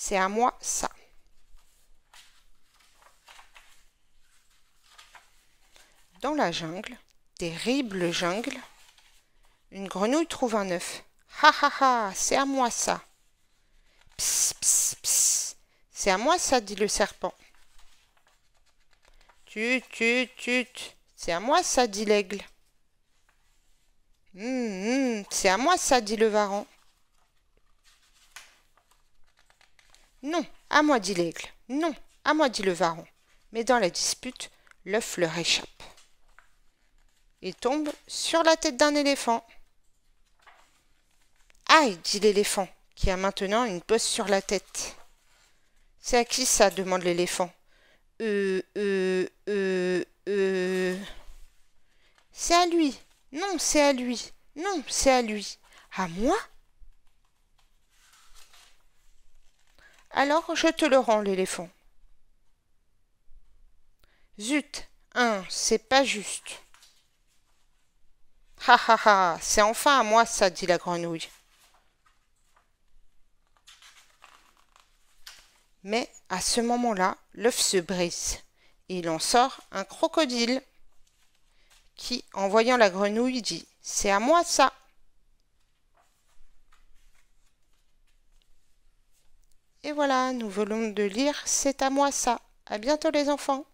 C'est à moi ça. Dans la jungle, terrible jungle, une grenouille trouve un œuf. Ha ha ha, c'est à moi ça. Ps ps C'est à moi ça, dit le serpent. Tut, tut, tut. C'est à moi ça, dit l'aigle. Hum, hum, c'est à moi ça, dit le varan. Non, à moi, dit l'aigle. Non, à moi, dit le varon. Mais dans la dispute, l'œuf leur échappe. Il tombe sur la tête d'un éléphant. Aïe, dit l'éléphant, qui a maintenant une bosse sur la tête. C'est à qui ça demande l'éléphant. Euh, euh, euh, euh. C'est à lui. Non, c'est à lui. Non, c'est à lui. À moi Alors je te le rends, l'éléphant. Zut, hein, c'est pas juste. Ha ha ha, c'est enfin à moi ça, dit la grenouille. Mais à ce moment-là, l'œuf se brise. Et il en sort un crocodile qui, en voyant la grenouille, dit C'est à moi ça Et voilà, nous venons de lire C'est à moi ça. À bientôt les enfants.